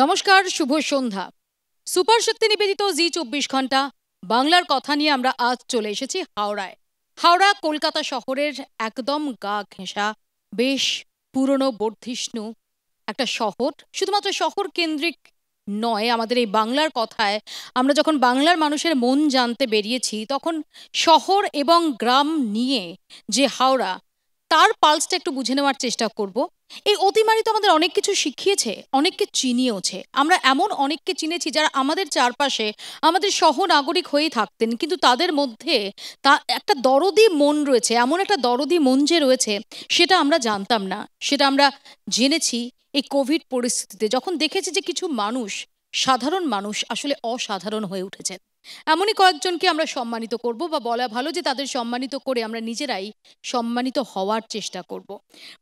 নমস্কার শুভ সন্ধ্যা সুপার শক্তি নিবেদিত জি চব্বিশ ঘন্টা বাংলার কথা নিয়ে আমরা আজ চলে এসেছি হাওড়ায় হাওড়া কলকাতা শহরের একদম গা ঘেঁষা বেশ পুরনো বর্ধিষ্ণু একটা শহর শুধুমাত্র শহর কেন্দ্রিক নয় আমাদের এই বাংলার কথায় আমরা যখন বাংলার মানুষের মন জানতে বেরিয়েছি তখন শহর এবং গ্রাম নিয়ে যে হাওড়া তার পালসটা একটু বুঝে নেওয়ার চেষ্টা করব এই অতিমারি তো আমাদের অনেক কিছু শিখিয়েছে অনেককে চিনিয়েওছে আমরা এমন অনেককে চিনেছি যারা আমাদের চারপাশে আমাদের সহনাগরিক হয়েই থাকতেন কিন্তু তাদের মধ্যে তা একটা দরদি মন রয়েছে এমন একটা দরদি মন যে রয়েছে সেটা আমরা জানতাম না সেটা আমরা জেনেছি এই কোভিড পরিস্থিতিতে যখন দেখেছি যে কিছু মানুষ সাধারণ মানুষ আসলে অসাধারণ হয়ে উঠেছেন এমনই কয়েকজনকে আমরা সম্মানিত করব বা বলা ভালো যে তাদের সম্মানিত করে আমরা নিজেরাই সম্মানিত হওয়ার চেষ্টা করব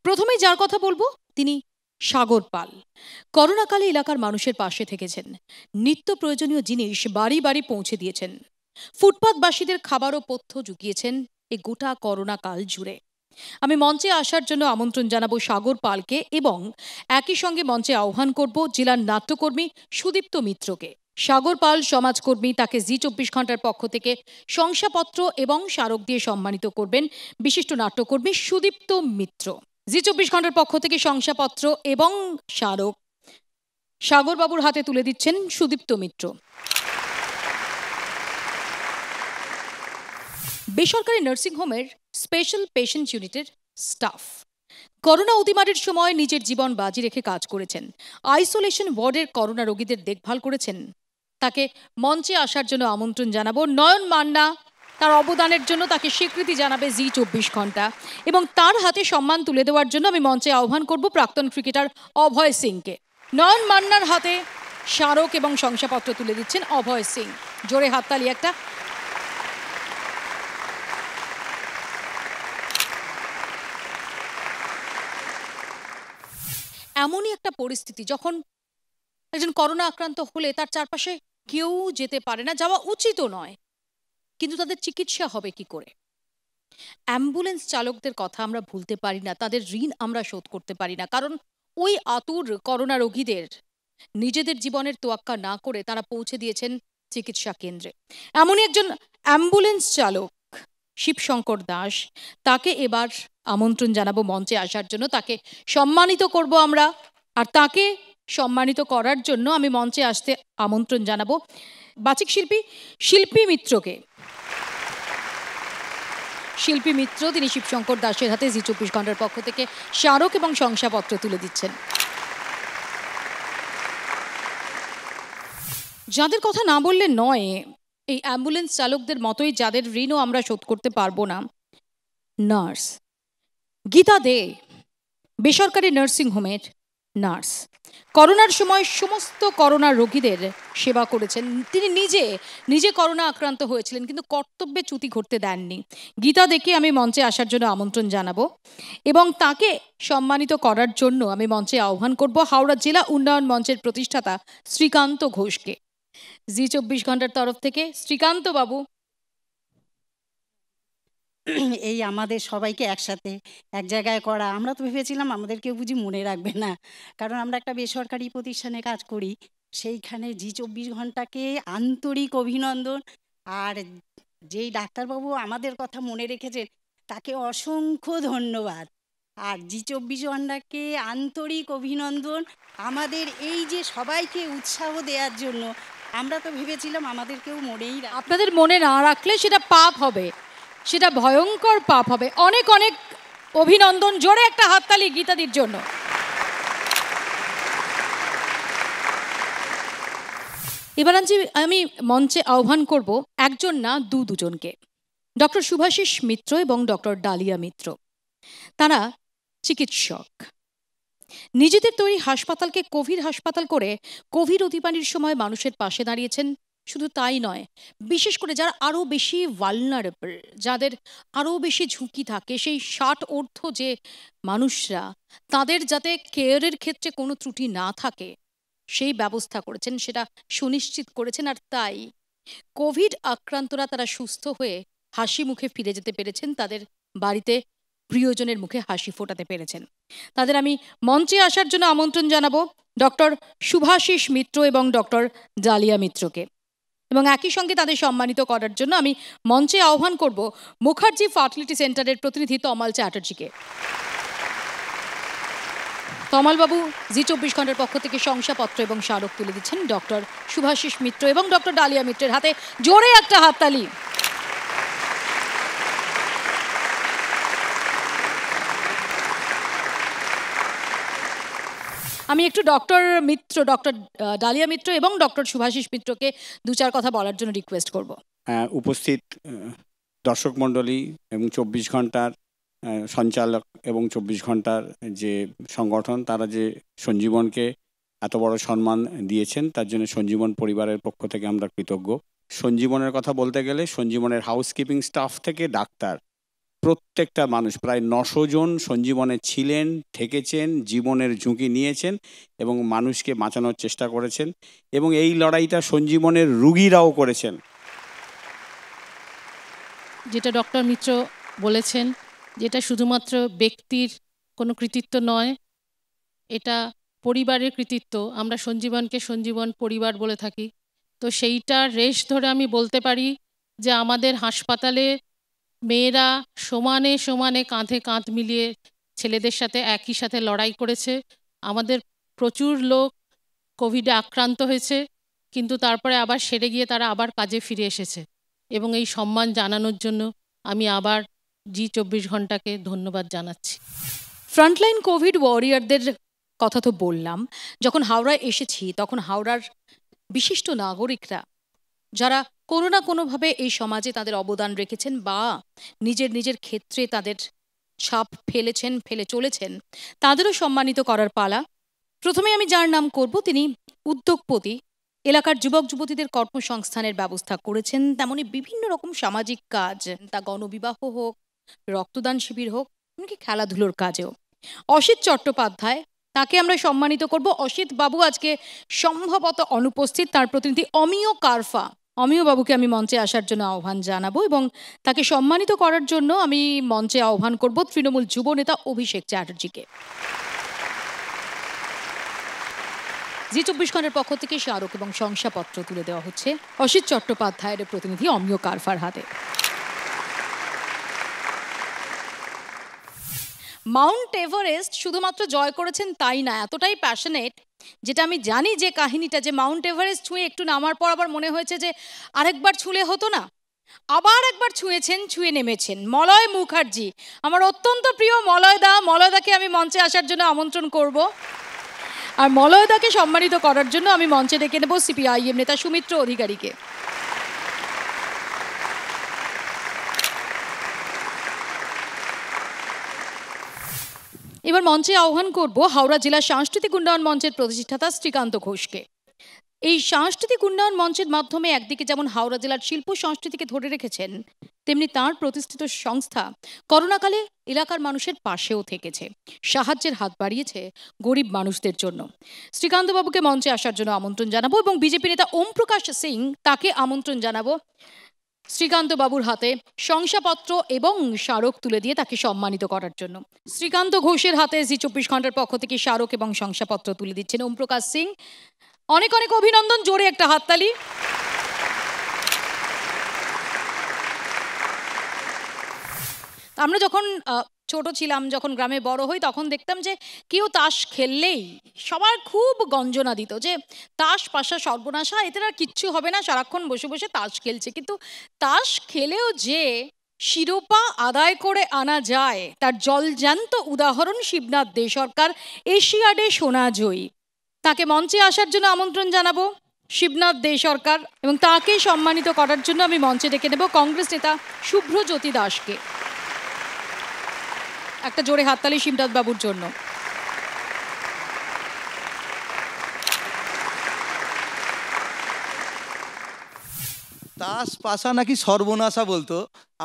প্রথমে যার কথা বলবো তিনি সাগর পাল করোনাকালে এলাকার মানুষের পাশে থেকেছেন নিত্য প্রয়োজনীয় জিনিস বাড়ি বাড়ি পৌঁছে দিয়েছেন ফুটপাতবাসীদের খাবারও পথ্য জুগিয়েছেন এই গোটা করোনাকাল জুড়ে আমি মঞ্চে আসার জন্য আমন্ত্রণ জানাবো সাগর পালকে এবং একই সঙ্গে মঞ্চে আহ্বান করব জেলার নাট্যকর্মী সুদীপ্ত মিত্রকে সাগরপাল সমাজকর্মী তাকে জি চব্বিশ ঘন্টার পক্ষ থেকে শংসাপত্র এবং স্মারক দিয়ে সম্মানিত করবেন বিশিষ্ট নাট্যকর্মী সুদীপ্ত মিত্র জি চব্বিশ ঘন্টার পক্ষ থেকে শংসাপত্র এবং স্মারক সাগরবাবুর হাতে তুলে দিচ্ছেন সুদীপ্ত মিত্র বেসরকারি নার্সিংহোমের স্পেশাল পেশেন্ট ইউনিটের স্টাফ করোনা অতিমারির সময় নিজের জীবন বাজি রেখে কাজ করেছেন আইসোলেশন ওয়ার্ডের করোনা রোগীদের দেখভাল করেছেন তাকে মঞ্চে আসার জন্য আমন্ত্রণ জানাবো নয়ন মান্না তার অবদানের জন্য তাকে স্বীকৃতি জানাবে জি চব্বিশ ঘন্টা এবং তার হাতে সম্মান তুলে দেওয়ার জন্য আমি মঞ্চে আহ্বান করব প্রাক্তন ক্রিকেটার অভয় সিংকে নয়ন মান্নার হাতে স্মারক এবং শংসাপত্র তুলে দিচ্ছেন অভয় সিং জোরে হাততালি একটা এমনই একটা পরিস্থিতি যখন একজন করোনা আক্রান্ত হলে তার চারপাশে কেউ যেতে পারে না যাওয়া উচিতও নয় কিন্তু তাদের চিকিৎসা হবে কি করে অ্যাম্বুলেন্স চালকদের কথা আমরা ভুলতে পারি না তাদের ঋণ আমরা শোধ করতে পারি না কারণ ওই আতুর করোনা রোগীদের নিজেদের জীবনের তোয়াক্কা না করে তারা পৌঁছে দিয়েছেন চিকিৎসা কেন্দ্রে এমনই একজন অ্যাম্বুলেন্স চালক শিবশঙ্কর দাস তাকে এবার আমন্ত্রণ জানাবো মঞ্চে আসার জন্য তাকে সম্মানিত করব আমরা আর তাকে সম্মানিত করার জন্য আমি মঞ্চে আসতে আমন্ত্রণ জানাবো বাচিক শিল্পী শিল্পী মিত্রকে শিল্পী মিত্র তিনি শিবশঙ্কর দাসের হাতে জি চব্বিশ ঘন্টার পক্ষ থেকে স্মারক এবং শংসাপত্র তুলে দিচ্ছেন যাদের কথা না বললে নয় এই অ্যাম্বুলেন্স চালকদের মতোই যাদের ঋণও আমরা শোধ করতে পারবো না নার্স গীতা দে বেসরকারি নার্সিং হোমের নার্স করোনার সময় সমস্ত করোনা রোগীদের সেবা করেছেন তিনি নিজে নিজে করোনা আক্রান্ত হয়েছিলেন কিন্তু কর্তব্যে চ্যুতি ঘটতে দেননি গীতা দেখে আমি মঞ্চে আসার জন্য আমন্ত্রণ জানাবো এবং তাকে সম্মানিত করার জন্য আমি মঞ্চে আহ্বান করব হাওড়া জেলা উন্নয়ন মঞ্চের প্রতিষ্ঠাতা শ্রীকান্ত ঘোষকে জি চব্বিশ ঘন্টার তরফ থেকে শ্রীকান্ত বাবু এই আমাদের সবাইকে একসাথে এক জায়গায় করা আমরা তো ভেবেছিলাম আমাদের কেউ বুঝি মনে রাখবে না কারণ আমরা একটা বেসরকারি প্রতিষ্ঠানে কাজ করি সেইখানে জি চব্বিশ ঘন্টাকে আন্তরিক অভিনন্দন আর যেই ডাক্তারবাবু আমাদের কথা মনে রেখেছেন তাকে অসংখ্য ধন্যবাদ আর জি চব্বিশ ঘন্টাকে আন্তরিক অভিনন্দন আমাদের এই যে সবাইকে উৎসাহ দেওয়ার জন্য আমরা তো ভেবেছিলাম আমাদের কেউ মনেই আপনাদের মনে না রাখলে সেটা পাপ হবে সেটা ভয়ঙ্কর পাপ হবে অনেক অনেক অভিনন্দন জোরে একটা হাততালি গীতাদির জন্য এবার আমি মঞ্চে আহ্বান করব একজন না দু দুজনকে ডক্টর সুভাশিস মিত্র এবং ডক্টর ডালিয়া মিত্র তারা চিকিৎসক নিজেদের তৈরি হাসপাতালকে কোভিড হাসপাতাল করে কোভিড অতিমারির সময় মানুষের পাশে দাঁড়িয়েছেন শুধু তাই নয় বিশেষ করে যারা আরও বেশি ভালনারেবল যাদের আরও বেশি ঝুঁকি থাকে সেই ষাট অর্থ যে মানুষরা তাদের যাতে কেয়ারের ক্ষেত্রে কোনো ত্রুটি না থাকে সেই ব্যবস্থা করেছেন সেটা সুনিশ্চিত করেছেন আর তাই কোভিড আক্রান্তরা তারা সুস্থ হয়ে হাসি মুখে ফিরে যেতে পেরেছেন তাদের বাড়িতে প্রিয়জনের মুখে হাসি ফোটাতে পেরেছেন তাদের আমি মঞ্চে আসার জন্য আমন্ত্রণ জানাবো ডক্টর শুভাশিস মিত্র এবং ডক্টর ডালিয়া মিত্রকে এবং একই সঙ্গে তাদের সম্মানিত করার জন্য আমি মঞ্চে আহ্বান করব মুখার্জি ফার্টিলিটি সেন্টারের প্রতিনিধি তমাল চ্যাটার্জিকে তমালবাবু জি চব্বিশ ঘন্টার পক্ষ থেকে শংসাপত্র এবং স্মারক তুলে দিচ্ছেন ডক্টর সুভাশিস মিত্র এবং ডক্টর ডালিয়া মিত্রের হাতে জোরে একটা হাততালি আমি একটু ডক্টর মিত্র ডক্টর ডালিয়া মিত্র এবং ডক্টর সুভাষিস মিত্রকে দু চার কথা বলার জন্য রিকোয়েস্ট করব হ্যাঁ, উপস্থিত দর্শক মণ্ডলী এবং চব্বিশ ঘন্টার সঞ্চালক এবং চব্বিশ ঘন্টার যে সংগঠন তারা যে সঞ্জীবনকে এত বড় সম্মান দিয়েছেন তার জন্য সঞ্জীবন পরিবারের পক্ষ থেকে আমরা কৃতজ্ঞ সঞ্জীবনের কথা বলতে গেলে সঞ্জীবনের হাউসকিপিং স্টাফ থেকে ডাক্তার প্রত্যেকটা মানুষ প্রায় নশো জন সঞ্জীবনে ছিলেন ঠেকেছেন জীবনের ঝুঁকি নিয়েছেন এবং মানুষকে বাঁচানোর চেষ্টা করেছেন এবং এই লড়াইটা সঞ্জীবনের রুগীরাও করেছেন যেটা ডক্টর মিত্র বলেছেন যেটা শুধুমাত্র ব্যক্তির কোনো কৃতিত্ব নয় এটা পরিবারের কৃতিত্ব আমরা সঞ্জীবনকে সঞ্জীবন পরিবার বলে থাকি তো সেইটার রেশ ধরে আমি বলতে পারি যে আমাদের হাসপাতালে মেয়েরা সমানে সমানে কাঁধে কাঁধ মিলিয়ে ছেলেদের সাথে একই সাথে লড়াই করেছে আমাদের প্রচুর লোক কোভিডে আক্রান্ত হয়েছে কিন্তু তারপরে আবার সেরে গিয়ে তারা আবার কাজে ফিরে এসেছে এবং এই সম্মান জানানোর জন্য আমি আবার জি চব্বিশ ঘন্টাকে ধন্যবাদ জানাচ্ছি ফ্রন্টলাইন কোভিড ওয়ারিয়ারদের কথা তো বললাম যখন হাওড়ায় এসেছি তখন হাওড়ার বিশিষ্ট নাগরিকরা যারা কোনো না কোনোভাবে এই সমাজে তাদের অবদান রেখেছেন বা নিজের নিজের ক্ষেত্রে তাদের ছাপ ফেলেছেন ফেলে চলেছেন তাদেরও সম্মানিত করার পালা প্রথমে আমি যার নাম করব তিনি উদ্যোগপতি এলাকার যুবক যুবতীদের কর্মসংস্থানের ব্যবস্থা করেছেন তেমনি বিভিন্ন রকম সামাজিক কাজ তা গণবিবাহ হোক রক্তদান শিবির হোক এমনকি খেলাধুলোর কাজেও অসিত চট্টোপাধ্যায় তাকে আমরা সম্মানিত করব অসিত বাবু আজকে সম্ভবত অনুপস্থিত তার প্রতিনিধি অমিয় কারফা অমিয় বাবুকে আমি মঞ্চে আসার জন্য আহ্বান জানাবো এবং তাকে সম্মানিত করার জন্য আমি মঞ্চে আহ্বান করব তৃণমূল যুব নেতা অভিষেক চ্যাটার্জিকে জি চব্বিশ ঘন্টার পক্ষ থেকে স্মারক এবং শংসাপত্র তুলে দেওয়া হচ্ছে অসিত চট্টোপাধ্যায়ের প্রতিনিধি অমিয় কারফার হাতে মাউন্ট এভারেস্ট শুধুমাত্র জয় করেছেন তাই না এতটাই প্যাশনেট যেটা আমি জানি যে কাহিনীটা যে মাউন্ট এভারেস্ট ছুঁয়ে একটু নামার পর আবার মনে হয়েছে যে আরেকবার ছুঁলে হতো না আবার একবার ছুঁয়েছেন ছুঁয়ে নেমেছেন মলয় মুখার্জি আমার অত্যন্ত প্রিয় মলয়দা মলয়দাকে আমি মঞ্চে আসার জন্য আমন্ত্রণ করব আর মলয়দাকে সম্মানিত করার জন্য আমি মঞ্চে ডেকে নেব সিপিআইএম নেতা সুমিত্র অধিকারীকে এবার মঞ্চে আহ্বান করব হাওড়া জেলা সাংস্কৃতিক উন্নয়ন মঞ্চের প্রতিষ্ঠাতা শ্রীকান্ত ঘোষকে এই সাংস্কৃতিক উন্নয়ন মঞ্চের মাধ্যমে একদিকে যেমন হাওড়া জেলার শিল্প সংস্কৃতিকে ধরে রেখেছেন তেমনি তার প্রতিষ্ঠিত সংস্থা করোনাকালে এলাকার মানুষের পাশেও থেকেছে সাহায্যের হাত বাড়িয়েছে গরিব মানুষদের জন্য শ্রীকান্তবাবুকে মঞ্চে আসার জন্য আমন্ত্রণ জানাবো এবং বিজেপি নেতা ওম প্রকাশ সিং তাকে আমন্ত্রণ জানাবো শ্রীকান্ত বাবুর হাতে শংসাপত্র এবং স্মারক তুলে দিয়ে তাকে সম্মানিত করার জন্য শ্রীকান্ত ঘোষের হাতে জি চব্বিশ ঘন্টার পক্ষ থেকে স্মারক এবং শংসাপত্র তুলে দিচ্ছেন ওমপ্রকাশ সিং অনেক অনেক অভিনন্দন জোরে একটা হাততালি আমরা যখন ছোট ছিলাম যখন গ্রামে বড় হই তখন দেখতাম যে কেউ তাস খেললেই সবার খুব গঞ্জনা দিত যে তাস পাশা সর্বনাশা এতে আর কিচ্ছু হবে না সারাক্ষণ বসে বসে তাস খেলছে কিন্তু তাস খেলেও যে শিরোপা আদায় করে আনা যায় তার জলজ্যান্ত উদাহরণ শিবনাথ দে সরকার এশিয়াডে সোনা জয়ী তাকে মঞ্চে আসার জন্য আমন্ত্রণ জানাবো শিবনাথ দে সরকার এবং তাকে সম্মানিত করার জন্য আমি মঞ্চে ডেকে দেব কংগ্রেস নেতা শুভ্রজ্যোতি দাসকে একটা জোরে হাততালি শিমটাদ বাবুর জন্য তাস পাশা নাকি সর্বনাশা বলতো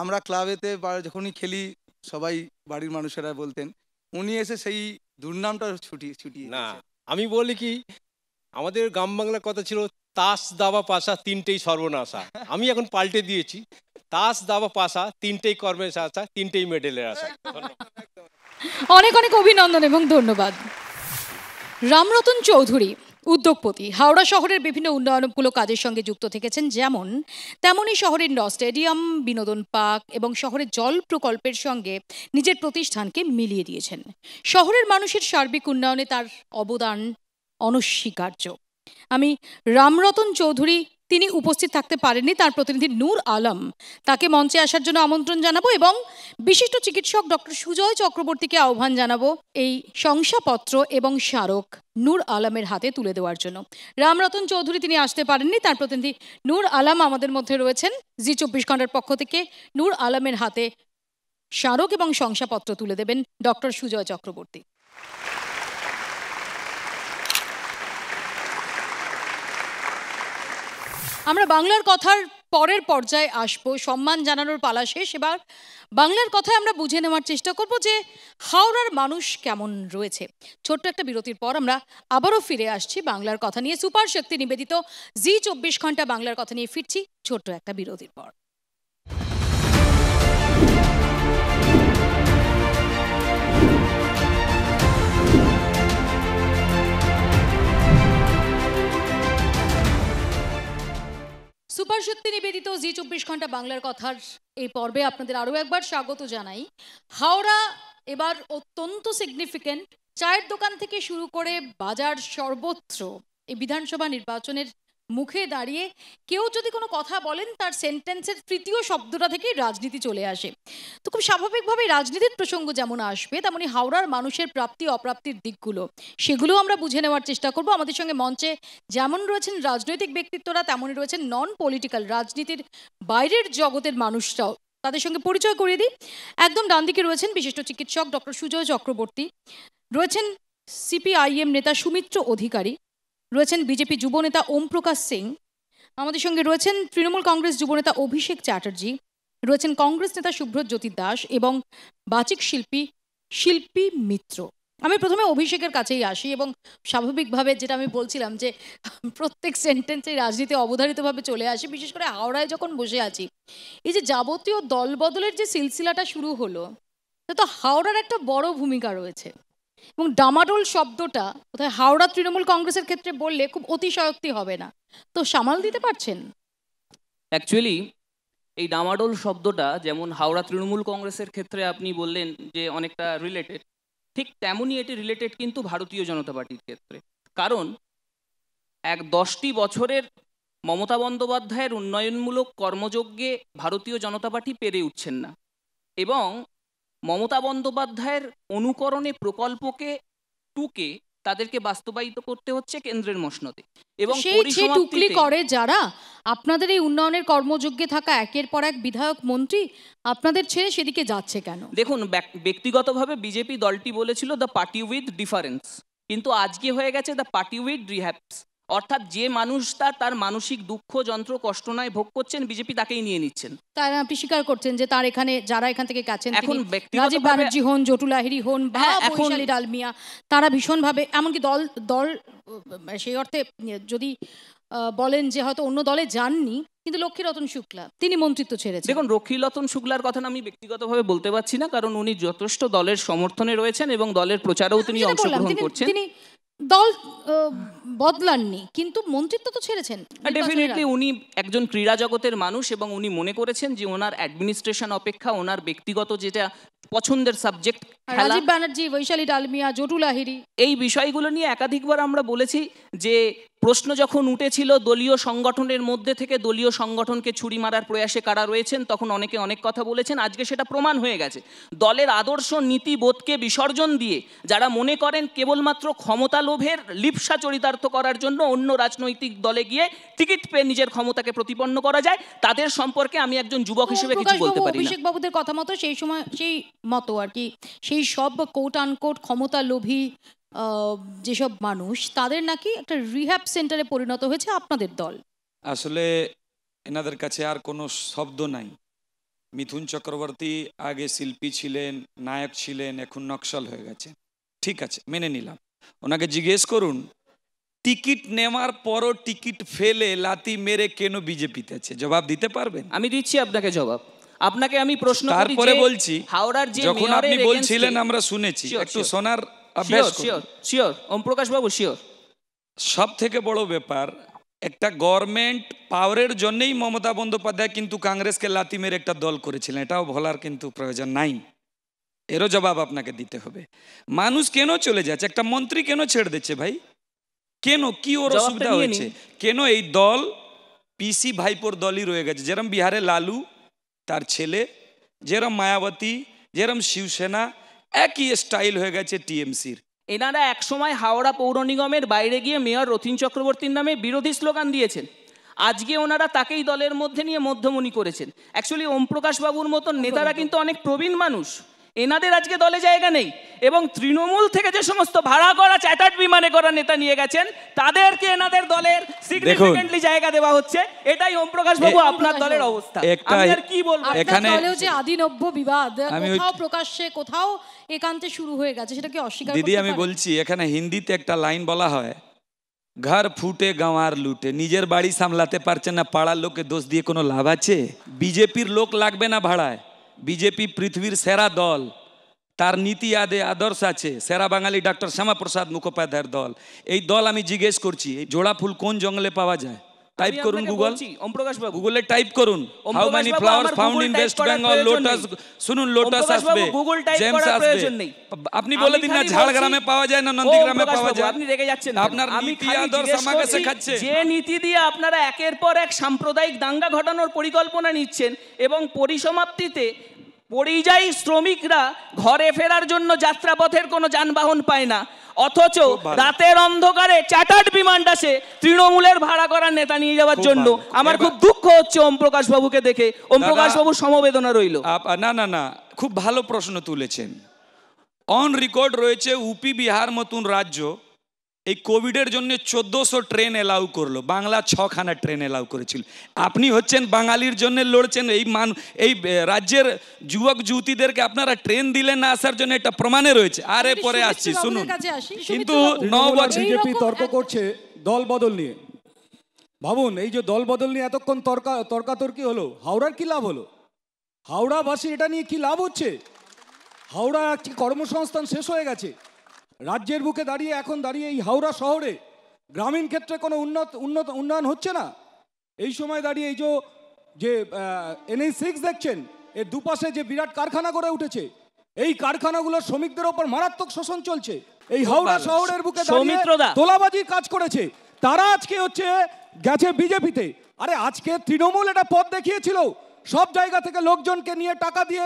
আমরা ক্লাবেতে যখনই খেলি সবাই বাড়ির মানুষেরা বলতেন উনি এসে সেই দুর্নামটা ছুটি ছুটি না আমি বলি কি আমাদের গ্রাম বাংলার কথা ছিল তাস দাবা পাশা তিনটেই সর্বনাশা আমি এখন পাল্টে দিয়েছি তাস দাবা পাশা তিনটেই কর্মের আশা তিনটেই মেডেলের আশা অনেক অনেক অভিনন্দন এবং ধন্যবাদ রামরতন চৌধুরী উদ্যোগপতি হাওড়া শহরের বিভিন্ন উন্নয়নমূলক কাজের সঙ্গে যুক্ত থেকেছেন যেমন তেমনই শহরের ন স্টেডিয়াম বিনোদন পার্ক এবং শহরের জল প্রকল্পের সঙ্গে নিজের প্রতিষ্ঠানকে মিলিয়ে দিয়েছেন শহরের মানুষের সার্বিক উন্নয়নে তার অবদান অনস্বীকার্য আমি রামরতন চৌধুরী তিনি উপস্থিত থাকতে পারেননি তার প্রতিনিধি নূর আলম তাকে মঞ্চে আসার জন্য আমন্ত্রণ জানাবো এবং বিশিষ্ট চিকিৎসক ডক্টর সুজয় চক্রবর্তীকে আহ্বান জানাবো এই শংসাপত্র এবং স্মারক নূর আলমের হাতে তুলে দেওয়ার জন্য রামরতন চৌধুরী তিনি আসতে পারেননি তার প্রতিনিধি নূর আলম আমাদের মধ্যে রয়েছেন জি চব্বিশ ঘন্টার পক্ষ থেকে নূর আলমের হাতে স্মারক এবং শংসাপত্র তুলে দেবেন ডক্টর সুজয় চক্রবর্তী আমরা বাংলার কথার পরের পর্যায়ে আসব সম্মান জানানোর পালা শেষ এবার বাংলার কথায় আমরা বুঝে নেওয়ার চেষ্টা করব যে হাওড়ার মানুষ কেমন রয়েছে ছোট্ট একটা বিরতির পর আমরা আবারও ফিরে আসছি বাংলার কথা নিয়ে সুপার শক্তি নিবেদিত জি চব্বিশ ঘন্টা বাংলার কথা নিয়ে ফিরছি ছোট্ট একটা বিরতির পর জি চব্বিশ ঘন্টা বাংলার কথার এই পর্বে আপনাদের আরও একবার স্বাগত জানাই হাওড়া এবার অত্যন্ত সিগনিফিক্যান্ট চায়ের দোকান থেকে শুরু করে বাজার সর্বত্র এই বিধানসভা নির্বাচনের মুখে দাঁড়িয়ে কেউ যদি কোনো কথা বলেন তার সেন্টেন্সের তৃতীয় শব্দটা থেকেই রাজনীতি চলে আসে তো খুব স্বাভাবিকভাবে রাজনীতির প্রসঙ্গ যেমন আসবে তেমনি হাওড়ার মানুষের প্রাপ্তি অপ্রাপ্তির দিকগুলো সেগুলো আমরা বুঝে নেওয়ার চেষ্টা করব আমাদের সঙ্গে মঞ্চে যেমন রয়েছেন রাজনৈতিক ব্যক্তিত্বরা তেমনই রয়েছেন নন পলিটিক্যাল রাজনীতির বাইরের জগতের মানুষরাও তাদের সঙ্গে পরিচয় করিয়ে দিই একদম ডান দিকে রয়েছেন বিশিষ্ট চিকিৎসক ডক্টর সুজয় চক্রবর্তী রয়েছেন সিপিআইএম নেতা সুমিত্র অধিকারী রয়েছেন বিজেপি যুবনেতা ওম প্রকাশ সিং আমাদের সঙ্গে রয়েছেন তৃণমূল কংগ্রেস যুবনেতা অভিষেক চ্যাটার্জি রয়েছেন কংগ্রেস নেতা সুব্রত জ্যোতি দাস এবং বাচিক শিল্পী শিল্পী মিত্র আমি প্রথমে অভিষেকের কাছেই আসি এবং স্বাভাবিকভাবে যেটা আমি বলছিলাম যে প্রত্যেক সেন্টেন্সে রাজনীতি অবধারিতভাবে চলে আসি বিশেষ করে হাওড়ায় যখন বসে আছি এই যে যাবতীয় দলবদলের যে সিলসিলাটা শুরু হলো তো হাওড়ার একটা বড় ভূমিকা রয়েছে এবং ডামাডোল শব্দটা কোথায় হাওড়া তৃণমূল কংগ্রেসের ক্ষেত্রে বললে খুব অতিশয়োক্তি হবে না তো সামাল দিতে পারছেন অ্যাকচুয়ালি এই ডামাডোল শব্দটা যেমন হাওড়া তৃণমূল কংগ্রেসের ক্ষেত্রে আপনি বললেন যে অনেকটা রিলেটেড ঠিক তেমনই এটি রিলেটেড কিন্তু ভারতীয় জনতা পার্টির ক্ষেত্রে কারণ এক দশটি বছরের মমতা বন্দ্যোপাধ্যায়ের উন্নয়নমূলক কর্মযজ্ঞে ভারতীয় জনতা পার্টি পেরে উঠছেন না এবং মমতা বন্দ্যোপাধ্যায়ের অনুকরণে প্রকল্পকে টুকে তাদেরকে বাস্তবায়িত করতে হচ্ছে কেন্দ্রের মসনদে এবং সেই টুকলি করে যারা আপনাদের এই উন্নয়নের কর্মযোগ্যে থাকা একের পর এক বিধায়ক মন্ত্রী আপনাদের ছেড়ে সেদিকে যাচ্ছে কেন দেখুন ব্যক্তিগতভাবে বিজেপি দলটি বলেছিল দ্য পার্টি উইথ ডিফারেন্স কিন্তু আজকে হয়ে গেছে দ্য পার্টি উইথ রিহ্যাপস অর্থাৎ যে মানুষটা তার মানসিক দুঃখ যন্ত্র কষ্টনায় ভোগ করছেন বিজেপি তাকেই নিয়ে নিচ্ছেন তার আপনি স্বীকার করছেন যে তার এখানে যারা এখান থেকে গেছেন এখন রাজীব বানার্জি হন জটুল জটুলাহিরি হন বা হ্যাঁ, বৈশালী ডালমিয়া তারা ভীষণভাবে এমনকি দল দল সেই অর্থে যদি বলেন যে হয়তো অন্য দলে যাননি কিন্তু লক্ষ্মী রতন শুক্লা তিনি মন্ত্রিত্ব ছেড়েছেন দেখুন লক্ষ্মী রতন শুক্লার কথা আমি ব্যক্তিগতভাবে বলতে পারছি না কারণ উনি যথেষ্ট দলের সমর্থনে রয়েছেন এবং দলের প্রচারেও তিনি অংশগ্রহণ করছেন তিনি দল বদলাননি কিন্তু মন্ত্রিত্ব তো ছেড়েছেন ডেফিনেটলি উনি একজন ক্রীড়া জগতের মানুষ এবং উনি মনে করেছেন যে ওনার অ্যাডমিনিস্ট্রেশন অপেক্ষা ওনার ব্যক্তিগত যেটা পছন্দের সাবজেক্ট রাজীব ব্যানার্জি বৈশালী ডালমিয়া জটুল আহিরি এই বিষয়গুলো নিয়ে একাধিকবার আমরা বলেছি যে প্রশ্ন যখন উঠেছিল দলীয় সংগঠনের মধ্যে থেকে দলীয় সংগঠনকে ছুরি মারার প্রয়াসে কারা রয়েছেন তখন অনেকে অনেক কথা বলেছেন আজকে সেটা প্রমাণ হয়ে গেছে দলের আদর্শ নীতি বোধকে বিসর্জন দিয়ে যারা মনে করেন কেবলমাত্র ক্ষমতা লোভের লিপসা চরিতার্থ করার জন্য অন্য রাজনৈতিক দলে গিয়ে টিকিট পেয়ে নিজের ক্ষমতাকে প্রতিপন্ন করা যায় তাদের সম্পর্কে আমি একজন যুবক হিসেবে কিছু বলতে পারি অভিষেক বাবুদের কথা মতো সেই সময় সেই মতো আর কি সেই সব কোট আনকোট ক্ষমতা লোভী যেসব মানুষ তাদের নাকি একটা রিহ্যাব সেন্টারে পরিণত হয়েছে আপনাদের দল আসলে এনাদের কাছে আর কোনো শব্দ নাই মিথুন চক্রবর্তী আগে শিল্পী ছিলেন নায়ক ছিলেন এখন নকশাল হয়ে গেছে ঠিক আছে মেনে নিলাম ওনাকে জিজ্ঞেস করুন টিকিট নেওয়ার পরও টিকিট ফেলে লাতি মেরে কেন বিজেপিতে আছে জবাব দিতে পারবেন আমি দিচ্ছি আপনাকে জবাব আপনাকে আমি প্রশ্ন তারপরে বলছি হাওড়ার যখন আপনি বলছিলেন আমরা শুনেছি একটু সোনার সব থেকে বড় ব্যাপার একটা গভর্নমেন্ট পাওয়ারের জন্যই মমতা বন্দ্যোপাধ্যায় কিন্তু কংগ্রেসকে লাতিমের একটা দল করেছিলেন এটাও ভোলার কিন্তু প্রয়োজন নাই এরও জবাব আপনাকে দিতে হবে মানুষ কেন চলে যাচ্ছে একটা মন্ত্রী কেন ছেড়ে দিচ্ছে ভাই কেন কি ওর অসুবিধা হয়েছে কেন এই দল পিসি ভাইপোর দলই রয়ে গেছে যেরম বিহারে লালু তার ছেলে যেরম মায়াবতী যেরম শিবসেনা একই স্টাইল হয়ে গেছে টিএমসির এনারা একসময় হাওড়া পৌর নিগমের বাইরে গিয়ে মেয়র রথিন চক্রবর্তীর নামে বিরোধী স্লোগান দিয়েছেন আজকে ওনারা তাকেই দলের মধ্যে নিয়ে মধ্যমণি করেছেন অ্যাকচুয়ালি ওমপ্রকাশ বাবুর মতন নেতারা কিন্তু অনেক প্রবীণ মানুষ এনাদের আজকে দলে জায়গা নেই এবং তৃণমূল থেকে যে সমস্ত ভাড়া করা চ্যাটার্ড বিমানে করা নেতা নিয়ে গেছেন তাদেরকে এনাদের দলের সিগনিফিকেন্টলি জায়গা দেওয়া হচ্ছে এটাই ওম প্রকাশ বাবু আপনার দলের অবস্থা আমি আর কি বলবো এখানে দলেও যে আদিনব্য বিবাদ কোথাও প্রকাশ্যে কোথাও একান্তে শুরু হয়ে গেছে সেটা কি অস্বীকার দিদি আমি বলছি এখানে হিন্দিতে একটা লাইন বলা হয় ঘর ফুটে গাঁওয়ার লুটে নিজের বাড়ি সামলাতে পারছে না পাড়ার লোকে দোষ দিয়ে কোনো লাভ আছে বিজেপির লোক লাগবে না ভাড়ায় বিজেপি পৃথিবীর সেরা দল তার নীতি আদে আদর্শ আছে সেরা বাঙালি ডাক্তার শ্যামাপ্রসাদ মুখোপাধ্যায়ের দল এই দল আমি জিজ্ঞেস করছি এই জোড়া ফুল কোন জঙ্গলে পাওয়া যায় টাইপ করুন গুগল প্রকাশ বাবু গুগলে টাইপ করুন how many flower found in West Bengal lotus শুনুন লোটাস আসবে প্রয়োজন নেই আপনি বলে দিন না ঝাড়গ্রামে পাওয়া যায় না নন্দীগ্রামে পাওয়া যায় আপনি রেগে যাচ্ছেন আপনার নীতি আদর্শ আমাকে শেখাচ্ছে যে নীতি দিয়ে আপনারা একের পর এক সাম্প্রদায়িক দাঙ্গা ঘটানোর পরিকল্পনা নিচ্ছেন এবং পরিসমাপ্তিতে পরিযায়ী শ্রমিকরা ঘরে ফেরার জন্য যাত্রাপথের কোনো যানবাহন পায় না অথচ রাতের অন্ধকারে চ্যাটার্ড বিমান আসে তৃণমূলের ভাড়া করার নেতা নিয়ে যাওয়ার জন্য আমার খুব দুঃখ হচ্ছে ওম প্রকাশ বাবুকে দেখে ওম প্রকাশ বাবুর সমবেদনা রইল না না না খুব ভালো প্রশ্ন তুলেছেন অন রেকর্ড রয়েছে উপি বিহার মতন রাজ্য এই কোভিডের জন্য চোদ্দশো ট্রেন এলাউ করলো বাংলা ছখানা ট্রেন এলাউ করেছিল আপনি হচ্ছেন বাঙালির জন্য লড়ছেন এই মান এই রাজ্যের যুবক যুবতীদেরকে আপনারা ট্রেন দিলেন না আসার জন্য এটা প্রমাণে রয়েছে আরে পরে আসছি শুনুন কিন্তু ন বছর তর্ক করছে দল বদল নিয়ে ভাবুন এই যে দল বদল নিয়ে এতক্ষণ তর্কা তর্কাতর্কি হলো হাওড়ার কি লাভ হলো হাওড়াবাসী এটা নিয়ে কি লাভ হচ্ছে হাওড়া কর্মসংস্থান শেষ হয়ে গেছে রাজ্যের বুকে দাঁড়িয়ে এখন দাঁড়িয়ে এই হাওড়া শহরে গ্রামীণ ক্ষেত্রে কোনো উন্নত উন্নত উন্নয়ন হচ্ছে না এই সময় দাঁড়িয়ে এই যে এনএই সিক্স দেখছেন এর দুপাশে যে বিরাট কারখানা গড়ে উঠেছে এই কারখানাগুলোর শ্রমিকদের ওপর মারাত্মক শোষণ চলছে এই হাওড়া শহরের বুকে তোলাবাজির কাজ করেছে তারা আজকে হচ্ছে গেছে বিজেপিতে আরে আজকে তৃণমূল এটা পথ দেখিয়েছিল সব জায়গা থেকে লোকজনকে নিয়ে টাকা দিয়ে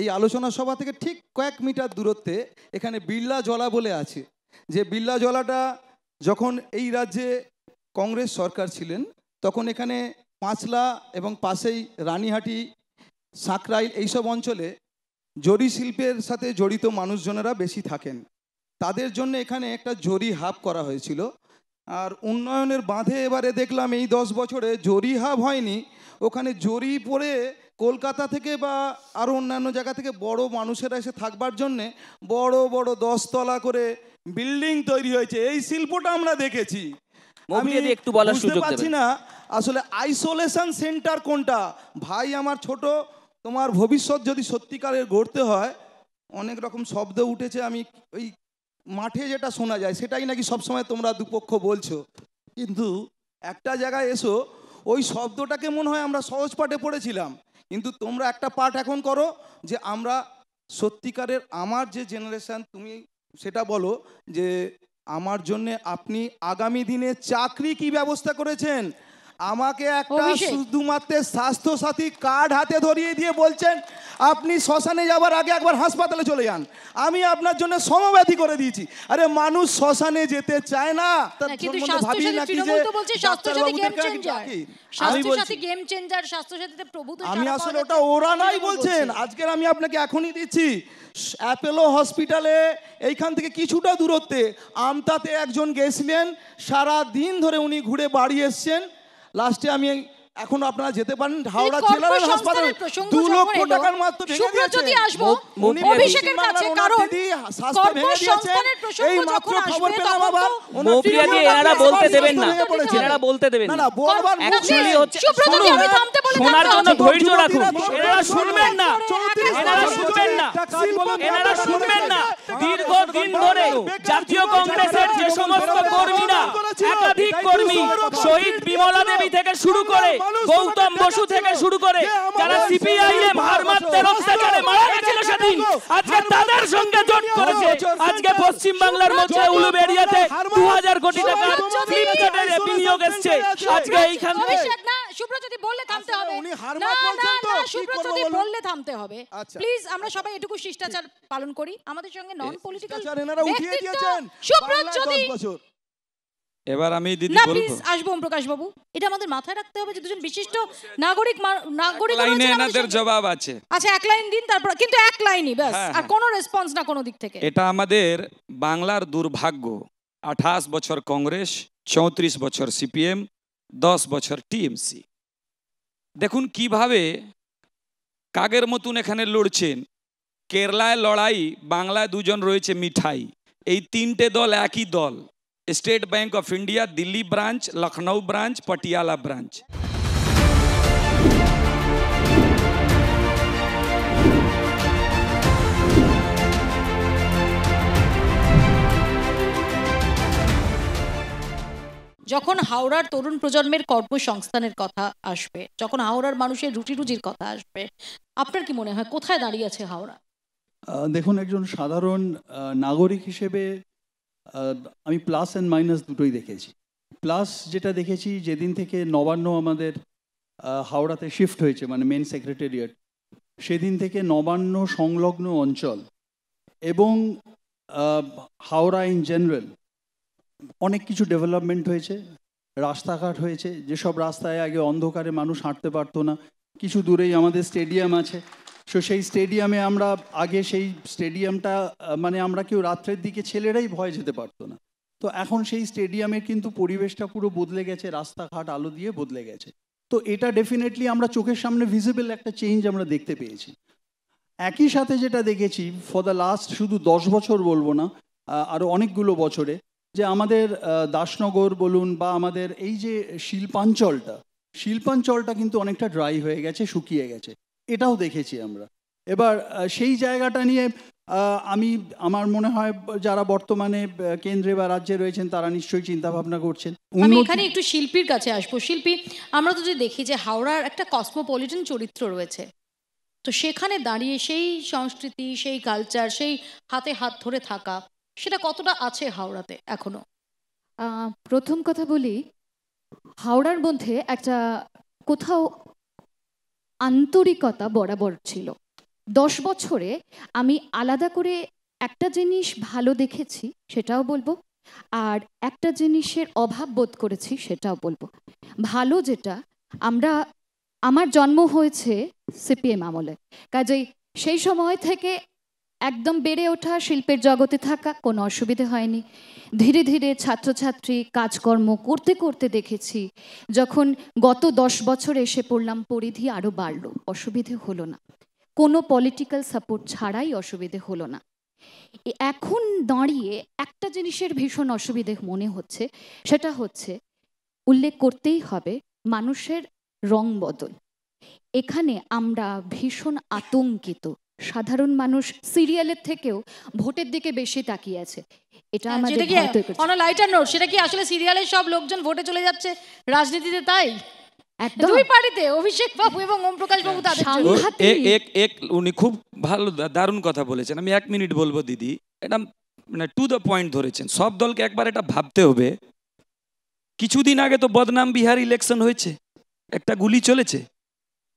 এই আলোচনা সভা থেকে ঠিক কয়েক মিটার দূরত্বে এখানে বিড়লা জলা বলে আছে যে বিড়লা জলাটা যখন এই রাজ্যে কংগ্রেস সরকার ছিলেন তখন এখানে পাঁচলা এবং পাশেই রানীহাটি সাঁকরাইল এইসব অঞ্চলে জরি শিল্পের সাথে জড়িত মানুষজনেরা বেশি থাকেন তাদের জন্য এখানে একটা জরি হাব করা হয়েছিল আর উন্নয়নের বাঁধে এবারে দেখলাম এই দশ বছরে জরিহাব হয়নি ওখানে জরি পড়ে কলকাতা থেকে বা আরও অন্যান্য জায়গা থেকে বড় মানুষেরা এসে থাকবার জন্যে বড় বড় দশতলা করে বিল্ডিং তৈরি হয়েছে এই শিল্পটা আমরা দেখেছি আমি একটু বলার সুযোগ পাচ্ছি না আসলে আইসোলেশন সেন্টার কোনটা ভাই আমার ছোট তোমার ভবিষ্যৎ যদি সত্যিকারের গড়তে হয় অনেক রকম শব্দ উঠেছে আমি ওই মাঠে যেটা শোনা যায় সেটাই নাকি সবসময় তোমরা দুপক্ষ বলছো কিন্তু একটা জায়গায় এসো ওই শব্দটাকে মনে হয় আমরা সহজ পাঠে পড়েছিলাম কিন্তু তোমরা একটা পাঠ এখন করো যে আমরা সত্যিকারের আমার যে জেনারেশান তুমি সেটা বলো যে আমার জন্যে আপনি আগামী দিনে চাকরি কি ব্যবস্থা করেছেন আমাকে একটা শুধুমাত্র স্বাস্থ্যসাথী কার্ড হাতে ধরিয়ে দিয়ে বলছেন আপনি শ্মশানে যাবার আগে একবার হাসপাতালে চলে যান আমি আপনার জন্য সমব্যাধি করে দিয়েছি আরে মানুষ শ্মশানে যেতে চায় না হ্যাঁ, ভাবি নাকি যে আমি আসলে ওটা ওরা নাই বলছেন আজকের আমি আপনাকে এখনই দিচ্ছি অ্যাপেলো হসপিটালে এইখান থেকে কিছুটা দূরত্বে আমতাতে একজন গেছিলেন সারা দিন ধরে উনি ঘুরে বাড়ি এসছেন লাস্টে আমি এখন আপনারা যেতে পারেন হাওড়া জেলার হাসপাতালে দু লক্ষ টাকার মাত্র যদি আসবো অভিষেকের কাছে কারণ এই মাত্র খবর পেলাম আবার মোপিয়া দিয়ে বলতে দেবেন না বলতে দেবেন না বলবার হচ্ছে শোনার জন্য ধৈর্য রাখুন শুনবেন না শুনবেন না শুনবেন না দীর্ঘ দিন ধরে জাতীয় কংগ্রেসের যে সমস্ত কর্মীরা একাধিক কর্মী শহীদ বিমলা দেবী থেকে শুরু করে গৌতম বসু থেকে শুরু করে যারা সিপিআইএম হারমাত্রের অত্যাচারে মারা গেছিল সেদিন আজকে তাদের সঙ্গে জোট করেছে আজকে পশ্চিম বাংলার মধ্যে উলুবেড়িয়াতে 2000 কোটি টাকার ফ্লিপকার্টের বিনিয়োগ এসেছে আজকে এইখান থেকে আচ্ছা, বললে থামতে হবে বললে থামতে হবে প্লিজ আমরা আচ্ছা। সবাই এটুকু শিষ্টাচার পালন করি আমাদের সঙ্গে নন পলিটিক্যাল এনারা উঠিয়ে দিয়েছেন এবার আমি দিদি না প্লিজ ওম প্রকাশ বাবু এটা আমাদের মাথায় রাখতে হবে যে দুজন বিশিষ্ট নাগরিক নাগরিক লাইনে এনাদের জবাব আছে আচ্ছা এক লাইন দিন তারপর কিন্তু এক লাইনই ব্যাস হ্যাঁ, আর হ্যাঁ। কোনো রেসপন্স না কোনো দিক থেকে এটা আমাদের বাংলার দুর্ভাগ্য 28 বছর কংগ্রেস 34 বছর সিপিএম 10 বছর টিএমসি দেখুন কিভাবে কাগের মতন এখানে লড়ছেন কেরলায় লড়াই বাংলায় দুজন রয়েছে মিঠাই এই তিনটে দল একই দল State Bank of India Delhi branch Lucknow branch Patiala branch যখন হাওড়ার তরুণ প্রজন্মের কর্মসংস্থানের কথা আসবে যখন হাওড়ার মানুষের রুটি রুজির কথা আসবে আপনার কি মনে হয় কোথায় দাঁড়িয়ে আছে হাওড়া দেখুন একজন সাধারণ নাগরিক হিসেবে আমি প্লাস অ্যান্ড মাইনাস দুটোই দেখেছি প্লাস যেটা দেখেছি যেদিন থেকে নবান্ন আমাদের হাওড়াতে শিফট হয়েছে মানে মেন সেক্রেটারিয়েট সেদিন থেকে নবান্ন সংলগ্ন অঞ্চল এবং হাওড়া ইন জেনারেল অনেক কিছু ডেভেলপমেন্ট হয়েছে রাস্তাঘাট হয়েছে যেসব রাস্তায় আগে অন্ধকারে মানুষ হাঁটতে পারতো না কিছু দূরেই আমাদের স্টেডিয়াম আছে সো সেই স্টেডিয়ামে আমরা আগে সেই স্টেডিয়ামটা মানে আমরা কেউ রাত্রের দিকে ছেলেরাই ভয় যেতে পারতো না তো এখন সেই স্টেডিয়ামের কিন্তু পরিবেশটা পুরো বদলে গেছে রাস্তাঘাট আলো দিয়ে বদলে গেছে তো এটা ডেফিনেটলি আমরা চোখের সামনে ভিজিবল একটা চেঞ্জ আমরা দেখতে পেয়েছি একই সাথে যেটা দেখেছি ফর দ্য লাস্ট শুধু দশ বছর বলবো না আরও অনেকগুলো বছরে যে আমাদের দাসনগর বলুন বা আমাদের এই যে শিল্পাঞ্চলটা শিল্পাঞ্চলটা কিন্তু অনেকটা ড্রাই হয়ে গেছে শুকিয়ে গেছে এটাও দেখেছি আমরা এবার সেই জায়গাটা নিয়ে আমি আমার মনে হয় যারা বর্তমানে কেন্দ্রে বা রাজ্যে রয়েছেন তারা নিশ্চয়ই চিন্তা ভাবনা করছেন আমি এখানে একটু শিল্পীর কাছে আসবো শিল্পী আমরা তো যদি দেখি যে হাওড়ার একটা কসমোপলিটন চরিত্র রয়েছে তো সেখানে দাঁড়িয়ে সেই সংস্কৃতি সেই কালচার সেই হাতে হাত ধরে থাকা সেটা কতটা আছে হাওড়াতে এখনো প্রথম কথা বলি হাওড়ার মধ্যে একটা কোথাও আন্তরিকতা বরাবর ছিল দশ বছরে আমি আলাদা করে একটা জিনিস ভালো দেখেছি সেটাও বলবো আর একটা জিনিসের অভাব বোধ করেছি সেটাও বলবো ভালো যেটা আমরা আমার জন্ম হয়েছে সিপিএম আমলে কাজেই সেই সময় থেকে একদম বেড়ে ওঠা শিল্পের জগতে থাকা কোনো অসুবিধে হয়নি ধীরে ধীরে ছাত্রছাত্রী কাজকর্ম করতে করতে দেখেছি যখন গত দশ বছর এসে পড়লাম পরিধি আরও বাড়ল অসুবিধে হলো না কোনো পলিটিক্যাল সাপোর্ট ছাড়াই অসুবিধে হলো না এখন দাঁড়িয়ে একটা জিনিসের ভীষণ অসুবিধে মনে হচ্ছে সেটা হচ্ছে উল্লেখ করতেই হবে মানুষের রং বদল এখানে আমরা ভীষণ আতঙ্কিত সাধারণ মানুষ সিরিয়ালের থেকেও ভোটের দিকে বেশি তাকিয়ে আছে এটা হ্যাঁ, আমাদের লাইটার নোট সেটা কি আসলে সিরিয়ালের সব লোকজন ভোটে চলে যাচ্ছে রাজনীতিতে তাই অভিষেক এবং ভালো দারুণ কথা বলেছেন আমি এক মিনিট বলবো দিদি এটা মানে টু দ্য পয়েন্ট ধরেছেন সব দলকে একবার এটা ভাবতে হবে কিছুদিন আগে তো বদনাম বিহার ইলেকশন হয়েছে একটা গুলি চলেছে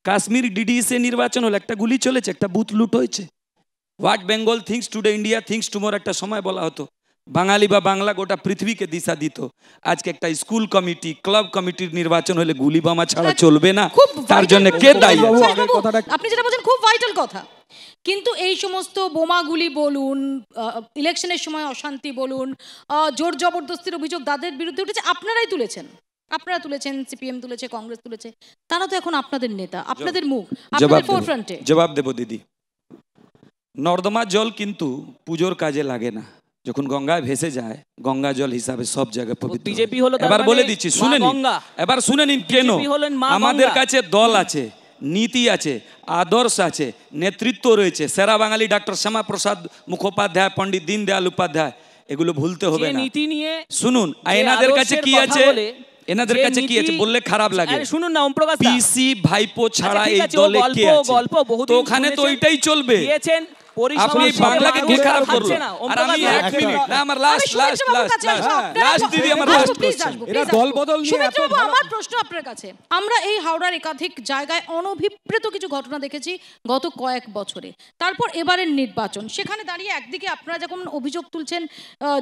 কাশ্মীর ডিডিএসএ নির্বাচন হলো একটা গুলি চলেছে একটা বুথ লুট হয়েছে what Bengal thinks today India thinks tomorrow একটা সময় বলা হতো বাঙালি বা বাংলা গোটা পৃথিবীকে দিশা দিত আজকে একটা স্কুল কমিটি ক্লাব কমিটির নির্বাচন হলে গুলি বামা ছাড়া আচ্ছা, চলবে না তার জন্য কে দায়ী আচ্ছা, আচ্ছা, আপনি যেটা বলছেন খুব ভাইটাল কথা কিন্তু এই সমস্ত বোমাগুলি বলুন ইলেকশনের সময় অশান্তি বলুন জোর জবরদস্তির অভিযোগ তাদের বিরুদ্ধে উঠেছে আপনারাই তুলেছেন আপনারা তুলেছেন সিপিএম তুলেছে কংগ্রেস তুলেছে তারা তো এখন আপনাদের নেতা আপনাদের মুখ আপনাদের ফোরফ্রন্টে জবাব দেব দিদি নর্দমা জল কিন্তু পুজোর কাজে লাগে না যখন গঙ্গায় ভেসে যায় গঙ্গা জল হিসাবে সব জায়গায় পবিত্র বিজেপি হলো এবার মানে বলে দিচ্ছি শুনে নিন এবার শুনে নিন কেন আমাদের কাছে দল আছে নীতি আছে আদর্শ আছে নেতৃত্ব রয়েছে সেরা বাঙালি ডাক্তার প্রসাদ মুখোপাধ্যায় পণ্ডিত দীনদয়াল উপাধ্যায় এগুলো ভুলতে হবে না নীতি নিয়ে শুনুন এনাদের কাছে কি আছে এনাদের কাছে কি আছে বললে খারাপ লাগে শুনুন না ওমপ্রকাশ পিসি ভাইপো ছাড়া আচ্ছা, এই দলে কি আছে ওখানে তো ওইটাই চলবে দিয়েছেন আপনি বাংলাকে কি খারাপ করলো আর আমি 1 মিনিট না আমার লাস্ট লাস্ট লাস্ট লাস্ট দিদি আমার লাস্ট এটা দল বদল নিয়ে আমার প্রশ্ন আপনার কাছে আমরা এই হাওড়ার একাধিক জায়গায় অনভিপ্রেত কিছু ঘটনা দেখেছি গত কয়েক বছরে তারপর এবারের নির্বাচন সেখানে দাঁড়িয়ে একদিকে আপনারা যখন অভিযোগ তুলছেন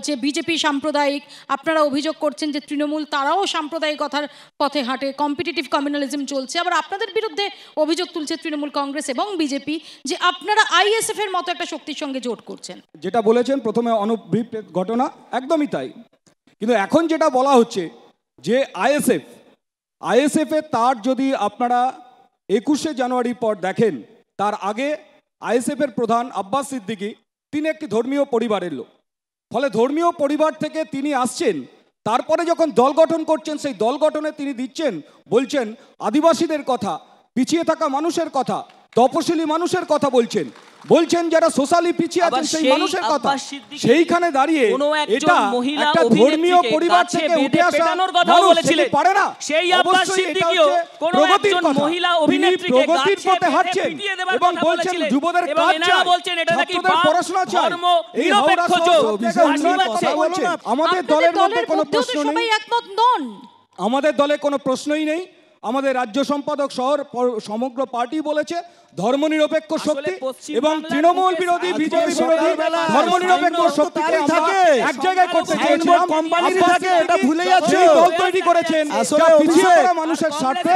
যে বিজেপি সাম্প্রদায়িক আপনারা অভিযোগ করছেন যে তৃণমূল তারাও সাম্প্রদায়িক কথার পথে হাঁটে কম্পিটিটিভ কমিউনালিজম চলছে আবার আপনাদের বিরুদ্ধে অভিযোগ তুলছে তৃণমূল কংগ্রেস এবং বিজেপি যে আপনারা আইএসএফ এর মতো মতো একটা শক্তির সঙ্গে জোট করছেন যেটা বলেছেন প্রথমে অনভিপ্রেত ঘটনা একদমই তাই কিন্তু এখন যেটা বলা হচ্ছে যে আইএসএফ আইএসএফে তার যদি আপনারা একুশে জানুয়ারি পর দেখেন তার আগে আইএসএফের প্রধান আব্বাস সিদ্দিকী তিনি একটি ধর্মীয় পরিবারের লোক ফলে ধর্মীয় পরিবার থেকে তিনি আসছেন তারপরে যখন দল গঠন করছেন সেই দল গঠনে তিনি দিচ্ছেন বলছেন আদিবাসীদের কথা পিছিয়ে থাকা মানুষের কথা তপশিলি মানুষের কথা বলছেন বলছেন যারা সোশ্যালি পিছিয়ে আছেন সেই মানুষের কথা সেইখানে দাঁড়িয়ে এটা একটা ধর্মীয় পরিবার থেকে উঠে আসা কথা সেটি পারে না সেই অবশ্যই এটা হচ্ছে একজন মহিলা অভিনেত্রীকে প্রগতির পথে হাঁটছেন এবং বলছেন যুবদের কাজ চাই ছাত্রদের পড়াশোনা চাই এই হাওড়া শহর কথা বলছেন আমাদের দলের মধ্যে কোনো প্রশ্ন নেই আমাদের দলে কোনো প্রশ্নই নেই আমাদের রাজ্য সম্পাদক শহর সমগ্র পার্টি বলেছে ধর্মনিরপেক্ষ শক্তি এবং তৃণমূল বিরোধী বিজেপি বিরোধী ধর্মনিরপেক্ষ শক্তি থাকে এক জায়গায় করতে চেয়েছিলাম কোম্পানি থাকে এটা ভুলে যাচ্ছে দল তৈরি করেছেন আসলে পিছিয়ে পড়া মানুষের স্বার্থে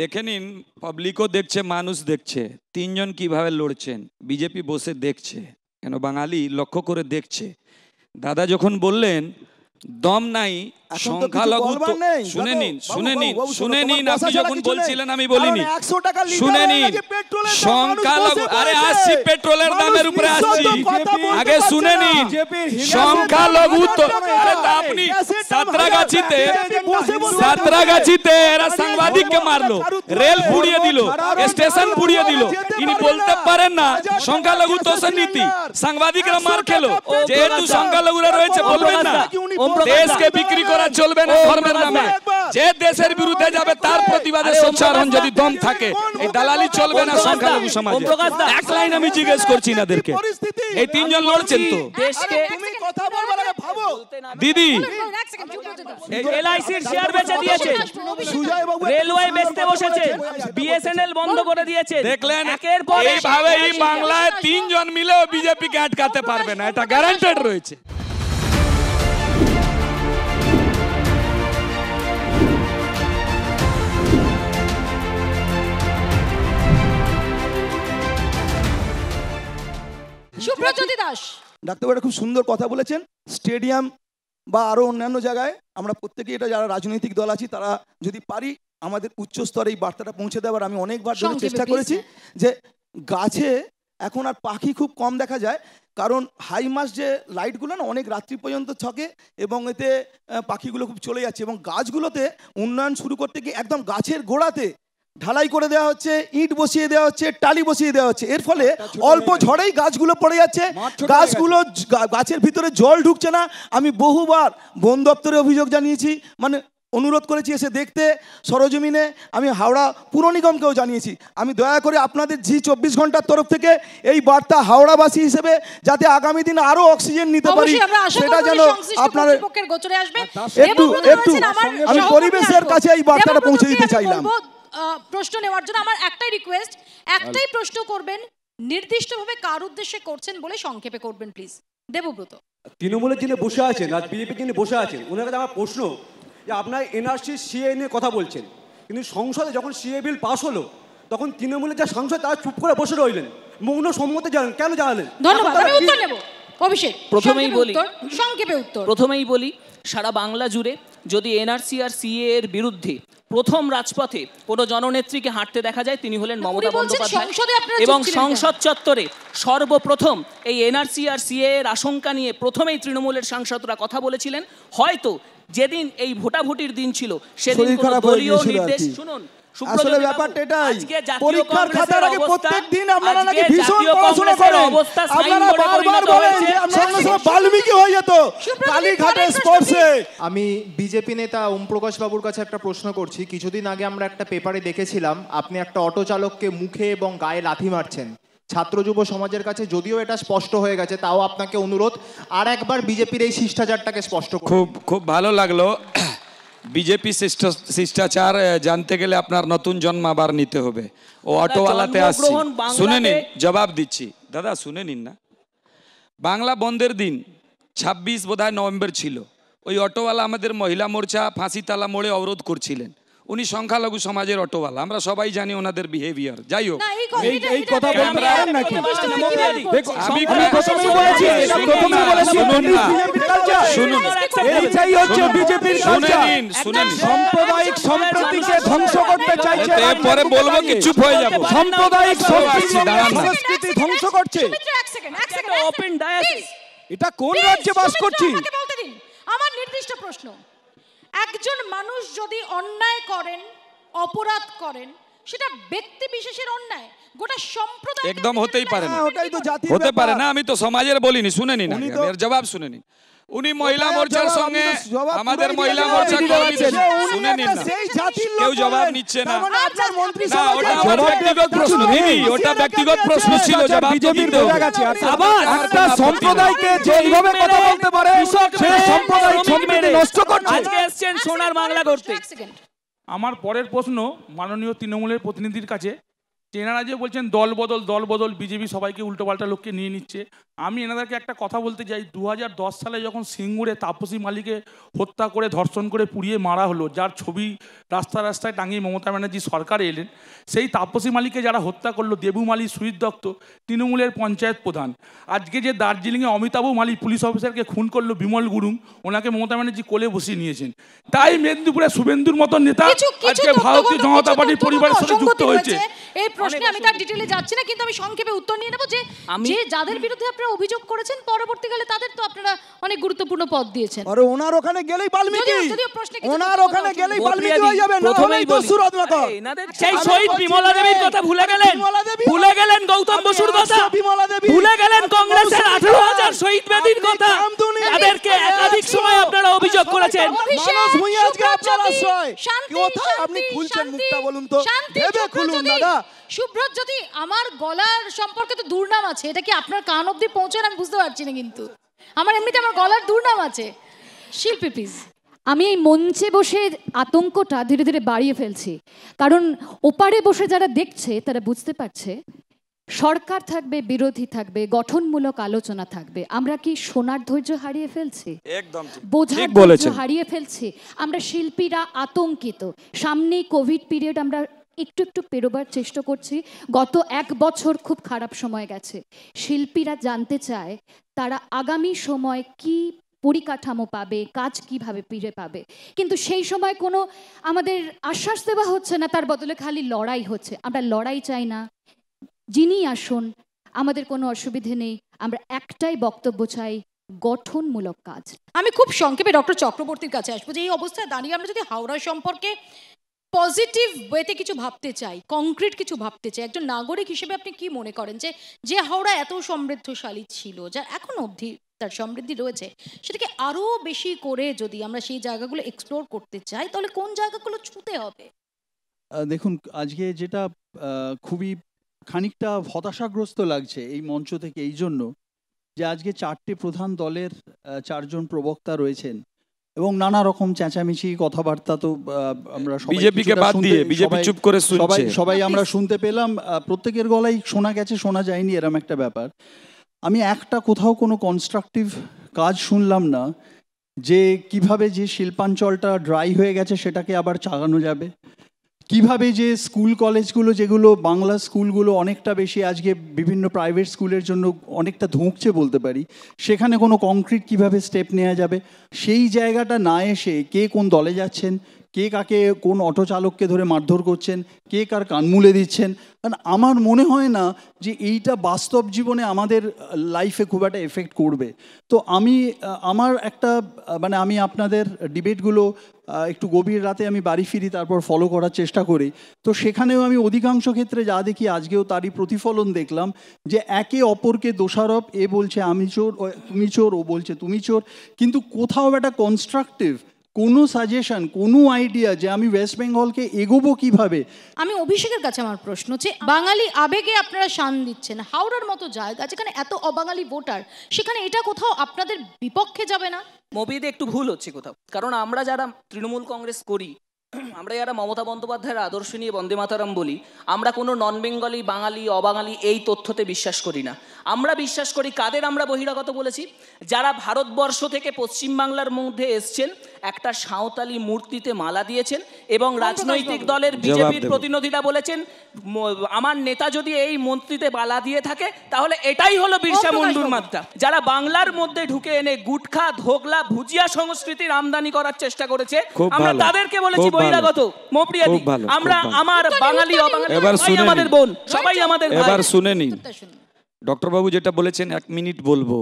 দেখে নিন পাবলিকও দেখছে মানুষ দেখছে তিনজন কিভাবে লড়ছেন বিজেপি বসে দেখছে কেন বাঙালি লক্ষ্য করে দেখছে দাদা যখন বললেন দম নাই সংখ্যালঘু শুনে নিন শুনে নিন শুনে নিন আপনি যখন বলছিলেন আমি বলিনি শুনে নিন সংখ্যালঘু আরে আসছি পেট্রোলের দামের উপরে আসছি আগে শুনে নিন সংখ্যালঘু তো আপনি সাতরাগাছিতে সাতরাগাছিতে এরা সাংবাদিককে মারলো রেল পুড়িয়ে দিল স্টেশন পুড়িয়ে দিল তিনি বলতে পারেন না সংখ্যালঘু তোষণ নীতি সাংবাদিকরা মার খেলো যেহেতু সংখ্যালঘুরা রয়েছে বলবেন না দেশকে বিক্রি করা চলবে না ধর্মের নামে যে দেশের বিরুদ্ধে যাবে তার প্রতিবাদে যদি দম থাকে এই দালালি চলবে না সংখ্যালঘু সমাজে এক লাইন আমি জিজ্ঞেস করছি এই তিনজন লড়ছেন তো দিদি এলআইসির শেয়ার বেচে দিয়েছে রেলওয়ে বেচতে বসেছে বিএসএনএল বন্ধ করে দিয়েছে দেখলেন একের পর এই বাংলায় তিনজন মিলেও বিজেপিকে আটকাতে পারবে না এটা গ্যারান্টেড রয়েছে সুব্রজ্যোতি দাস ডাক্তারবাবু খুব সুন্দর কথা বলেছেন স্টেডিয়াম বা আরও অন্যান্য জায়গায় আমরা প্রত্যেকে এটা যারা রাজনৈতিক দল আছি তারা যদি পারি আমাদের উচ্চ স্তরে এই বার্তাটা পৌঁছে দেওয়ার আমি অনেকবার চেষ্টা করেছি হ্যাঁ। যে গাছে এখন আর পাখি খুব কম দেখা যায় কারণ হাই মাস যে লাইটগুলো না অনেক রাত্রি পর্যন্ত থাকে এবং এতে পাখিগুলো খুব চলে যাচ্ছে এবং গাছগুলোতে উন্নয়ন শুরু করতে গিয়ে একদম গাছের গোড়াতে ঢালাই করে দেওয়া হচ্ছে ইট বসিয়ে দেওয়া হচ্ছে টালি বসিয়ে দেওয়া হচ্ছে এর ফলে অল্প ঝড়েই গাছগুলো পড়ে যাচ্ছে গাছগুলো গাছের ভিতরে জল ঢুকছে না আমি বহুবার বন দপ্তরে অভিযোগ জানিয়েছি মানে অনুরোধ করেছি এসে দেখতে সরজমিনে আমি হাওড়া পুর নিগমকেও জানিয়েছি আমি দয়া করে আপনাদের জি চব্বিশ ঘন্টার তরফ থেকে এই বার্তা হাওড়াবাসী হিসেবে যাতে আগামী দিন আরো অক্সিজেন নিতে পারি সেটা যেন আপনার একটু একটু আমি পরিবেশের কাছে এই বার্তাটা পৌঁছে দিতে চাইলাম প্রশ্ন নেওয়ার জন্য আমার একটাই রিকোয়েস্ট একটাই আচ্ছা। প্রশ্ন করবেন নির্দিষ্টভাবে কার উদ্দেশ্যে করছেন বলে সংক্ষেপে করবেন প্লিজ দেবব্রত তৃণমূলের যিনি বসে আছেন আর বিজেপি যিনি বসে আছেন ওনার কাছে আমার প্রশ্ন যে আপনার এনআরসি সিএ নিয়ে কথা বলছেন কিন্তু সংসদে যখন সিএ বিল পাস হলো তখন তৃণমূলের যা সাংসদ তারা চুপ করে বসে রইলেন মৌন সম্মতি জানেন কেন জানালেন ধন্যবাদ আমি উত্তর নেব অভিষেক প্রথমেই বলি সংক্ষেপে উত্তর প্রথমেই বলি সারা বাংলা জুড়ে যদি এনআরসি আর সিএ এর বিরুদ্ধে প্রথম রাজপথে কোনো জননেত্রীকে হাঁটতে দেখা যায় তিনি হলেন মমতা বন্দ্যোপাধ্যায় এবং সংসদ চত্বরে সর্বপ্রথম এই এনআরসি আর সিএ এর আশঙ্কা নিয়ে প্রথমেই তৃণমূলের সাংসদরা কথা বলেছিলেন হয়তো যেদিন এই ভোটাভুটির দিন ছিল সেদিন দলীয় নির্দেশ শুনুন আসলে ব্যাপারটা এটাই পরীক্ষার খাতার আগে প্রত্যেক দিন আপনারা নাকি ভীষণ পড়াশোনা করেন আপনারা বারবার বলেন যে বাল্মীকি হয়ে যেত স্পর্শে আমি বিজেপি নেতা ওম প্রকাশ বাবুর কাছে একটা প্রশ্ন করছি কিছুদিন আগে আমরা একটা পেপারে দেখেছিলাম আপনি একটা অটো চালককে মুখে এবং গায়ে লাথি মারছেন ছাত্র যুব সমাজের কাছে যদিও এটা স্পষ্ট হয়ে গেছে তাও আপনাকে অনুরোধ আর একবার বিজেপির এই শিষ্টাচারটাকে স্পষ্ট খুব খুব ভালো লাগলো বিজেপি শিষ্টাচার জানতে গেলে আপনার নতুন জন্ম আবার নিতে হবে ও অটোওয়ালাতে আসছি শুনে নিন জবাব দিচ্ছি দাদা শুনে নিন না বাংলা বন্ধের দিন ছাব্বিশ বোধহয় নভেম্বর ছিল ওই অটোওয়ালা আমাদের মহিলা মোর্চা ফাঁসিতালা মোড়ে অবরোধ করছিলেন উনি সংখ্যালঘু সমাজের অটোওয়ালা আমরা সবাই জানি ওনাদের বিহেভিয়ার যাই হোক এই কথা শুনুন হচ্ছে শুনুন সাম্প্রদায়িক ধ্বংস করতে পরে বলবো কি চুপ হয়ে যাবো সাম্প্রদায়িক সংস্কৃতি ধ্বংস করছে এটা কোন রাজ্যে বাস করছি আমার নির্দিষ্ট প্রশ্ন একজন মানুষ যদি অন্যায় করেন অপরাধ করেন সেটা ব্যক্তি বিশেষের অন্যায় গোটা সম্প্রদায় একদম হতেই পারে না হ্যাঁ, ওটাই তো জাতি হতে পারে না আমি তো সমাজের বলিনি শুনেনি না জবাব শুনেনি উনি মহিলা মোর্চার সঙ্গে আমাদের মহিলা কর্মীদের শুনে নিন কেউ জবাব নিচ্ছে না মানে না ওটা আমার ব্যক্তিগত প্রশ্ন ওটা ব্যক্তিগত প্রশ্ন ছিল জবাব আচ্ছা, আবার আচ্ছা, একটা আচ্ছা, সম্প্রদায়কে যেভাবে কথা বলতে পারে সম্প্রদায় নষ্ট করছে আজকে এসেছেন সোনার বাংলা করতে আমার পরের প্রশ্ন মাননীয় তৃণমূলের প্রতিনিধির কাছে তেনারা যে বলছেন দল বদল দল বদল বিজেপি সবাইকে উল্টোপাল্টা লোককে নিয়ে নিচ্ছে আমি এনাদেরকে একটা কথা বলতে চাই দু সালে যখন সিঙ্গুরে তাপসী মালিকে হত্যা করে ধর্ষণ করে পুড়িয়ে মারা হলো যার ছবি রাস্তা রাস্তায় টাঙিয়ে মমতা ব্যানার্জি সরকার এলেন সেই তাপসী মালিকে যারা হত্যা করলো দেবু মালি সুইদ দত্ত তৃণমূলের পঞ্চায়েত প্রধান আজকে যে দার্জিলিংয়ে অমিতাভ মালি পুলিশ অফিসারকে খুন করলো বিমল গুরুং ওনাকে মমতা ব্যানার্জি কোলে বসিয়ে নিয়েছেন তাই মেদিনীপুরে শুভেন্দুর মতন নেতা আজকে ভারতীয় জনতা পার্টির পরিবারের সাথে যুক্ত হয়েছে এই প্রশ্নে আমি তার ডিটেলে যাচ্ছি না কিন্তু আমি সংক্ষেপে উত্তর নিয়ে নেব যে যে যাদের বিরুদ্ধে আপনারা অভিযোগ করেছেন পরবর্তীকালে তাদের তো আপনারা অনেক গুরুত্বপূর্ণ পদ দিয়েছেন আরে ওনার ওখানে গেলেই বাল্মীকি ওনার ওখানে গেলেই বাল্মীকি হয়ে যাবে না হলেই বসু রত্নাকর সেই শহীদ বিমলা দেবীর কথা ভুলে গেলেন ভুলে গেলেন গৌতম বসুর কথা বিমলা দেবী ভুলে গেলেন কংগ্রেসের 18000 শহীদ বেদীর কথা তাদেরকে একাধিক আচ্ছা, সময় আপনারা আচ্ছা, অভিযোগ করেছেন মানুষ ভূঁইয়া আজকে আপনার আশ্রয় আপনি খুলছেন মুখটা বলুন তো দেবে খুলুন দাদা সুব্রত যদি আমার গলার সম্পর্কে তো দুর্নাম আছে এটা কি আপনার কান অব্দি পৌঁছান আমি বুঝতে পারছি না কিন্তু আমার এমনিতে আমার গলার দুর্নাম আছে শিল্পী প্লিজ আমি এই মঞ্চে বসে আতঙ্কটা ধীরে ধীরে বাড়িয়ে ফেলছি কারণ ওপারে বসে যারা দেখছে তারা বুঝতে পারছে সরকার থাকবে বিরোধী থাকবে গঠনমূলক আলোচনা থাকবে আমরা কি সোনার ধৈর্য হারিয়ে ফেলছি একদম বোঝার ধৈর্য হারিয়ে ফেলছি আমরা শিল্পীরা আতঙ্কিত সামনেই কোভিড পিরিয়ড আমরা একটু একটু পেরোবার চেষ্টা করছি গত এক বছর খুব খারাপ সময় গেছে শিল্পীরা জানতে চায় তারা আগামী সময় কি পরিকাঠামো পাবে কাজ কিভাবে ফিরে পাবে কিন্তু সেই সময় কোনো আমাদের আশ্বাস দেওয়া হচ্ছে না তার বদলে খালি লড়াই হচ্ছে আমরা লড়াই চাই না যিনি আসুন আমাদের কোনো অসুবিধে নেই আমরা একটাই বক্তব্য চাই গঠনমূলক কাজ আমি খুব সংক্ষেপে ডক্টর চক্রবর্তীর কাছে আসবো যে এই অবস্থায় দাঁড়িয়ে আমরা যদি হাওড়া সম্পর্কে পজিটিভ ওয়েতে কিছু ভাবতে চাই কংক্রিট কিছু ভাবতে চাই একজন নাগরিক হিসেবে আপনি কি মনে করেন যে যে হাওড়া এত সমৃদ্ধশালী ছিল যা এখন অবধি তার সমৃদ্ধি রয়েছে সেটাকে আরও বেশি করে যদি আমরা সেই জায়গাগুলো এক্সপ্লোর করতে চাই তাহলে কোন জায়গাগুলো ছুঁতে হবে দেখুন আজকে যেটা খুবই খানিকটা হতাশাগ্রস্ত লাগছে এই মঞ্চ থেকে এই জন্য যে আজকে চারটে প্রধান দলের চারজন প্রবক্তা রয়েছেন এবং নানা রকম চেঁচামেচি কথাবার্তা তো আমরা বিজেপিকে বাদ দিয়ে বিজেপি চুপ করে সবাই সবাই আমরা শুনতে পেলাম প্রত্যেকের গলায় শোনা গেছে শোনা যায়নি এরম একটা ব্যাপার আমি একটা কোথাও কোনো কনস্ট্রাকটিভ কাজ শুনলাম না যে কিভাবে যে শিল্পাঞ্চলটা ড্রাই হয়ে গেছে সেটাকে আবার চালানো যাবে কিভাবে যে স্কুল কলেজগুলো যেগুলো বাংলা স্কুলগুলো অনেকটা বেশি আজকে বিভিন্ন প্রাইভেট স্কুলের জন্য অনেকটা ধুঁকছে বলতে পারি সেখানে কোনো কংক্রিট কিভাবে স্টেপ নেওয়া যাবে সেই জায়গাটা না এসে কে কোন দলে যাচ্ছেন কে কাকে কোন অটো চালককে ধরে মারধর করছেন কে কার কানমুলে দিচ্ছেন কারণ আমার মনে হয় না যে এইটা বাস্তব জীবনে আমাদের লাইফে খুব একটা এফেক্ট করবে তো আমি আমার একটা মানে আমি আপনাদের ডিবেটগুলো একটু গভীর রাতে আমি বাড়ি ফিরি তারপর ফলো করার চেষ্টা করি তো সেখানেও আমি অধিকাংশ ক্ষেত্রে যা দেখি আজকেও তারই প্রতিফলন দেখলাম যে একে অপরকে দোষারোপ এ বলছে আমি চোর তুমি চোর ও বলছে তুমি চোর কিন্তু কোথাও একটা কনস্ট্রাকটিভ কোনো সাজেশন কোনো আইডিয়া যে আমি ওয়েস্ট বেঙ্গলকে এগোবো কিভাবে আমি অভিষেকের কাছে আমার প্রশ্ন যে বাঙালি আবেগে আপনারা শান দিচ্ছেন হাওড়ার মতো জায়গা যেখানে এত অবাঙালি ভোটার সেখানে এটা কোথাও আপনাদের বিপক্ষে যাবে না মোবিদে একটু ভুল হচ্ছে কোথাও কারণ আমরা যারা তৃণমূল কংগ্রেস করি আমরা যারা মমতা বন্দ্যোপাধ্যায়ের আদর্শ নিয়ে বন্দে মাতারাম বলি আমরা কোনো নন বেঙ্গলি বাঙালি অবাঙালি এই তথ্যতে বিশ্বাস করি না আমরা বিশ্বাস করি কাদের আমরা বহিরাগত বলেছি যারা ভারতবর্ষ থেকে পশ্চিমবাংলার মধ্যে এসছেন একটা সাঁওতালি মূর্তিতে মালা দিয়েছেন এবং রাজনৈতিক দলের বিজেপির প্রতিনিধিরা বলেছেন আমার নেতা যদি এই মন্ত্রীতে মালা দিয়ে থাকে তাহলে এটাই হলো বিরসা মুন্ডুর মাত্রা যারা বাংলার মধ্যে ঢুকে এনে গুটখা ধোগলা ভুজিয়া সংস্কৃতির আমদানি করার চেষ্টা করেছে আমরা তাদেরকে বলেছি বহিরাগত মপ্রিয়াদি আমরা আমার বাঙালি অবাঙালি সবাই আমাদের বোন সবাই আমাদের এবার শুনে নিন ডক্টর বাবু যেটা বলেছেন এক মিনিট বলবো